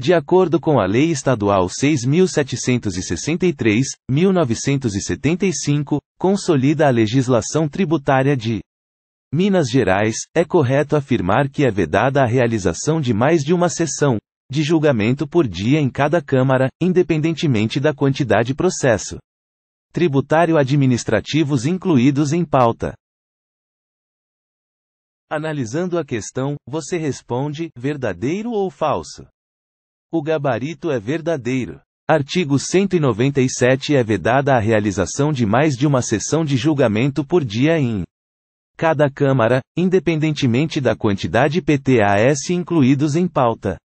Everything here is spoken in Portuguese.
De acordo com a Lei Estadual 6.763, 1975, consolida a legislação tributária de Minas Gerais, é correto afirmar que é vedada a realização de mais de uma sessão de julgamento por dia em cada Câmara, independentemente da quantidade processo tributário administrativos incluídos em pauta. Analisando a questão, você responde: verdadeiro ou falso? O gabarito é verdadeiro. Artigo 197 é vedada a realização de mais de uma sessão de julgamento por dia em cada Câmara, independentemente da quantidade PTAS incluídos em pauta.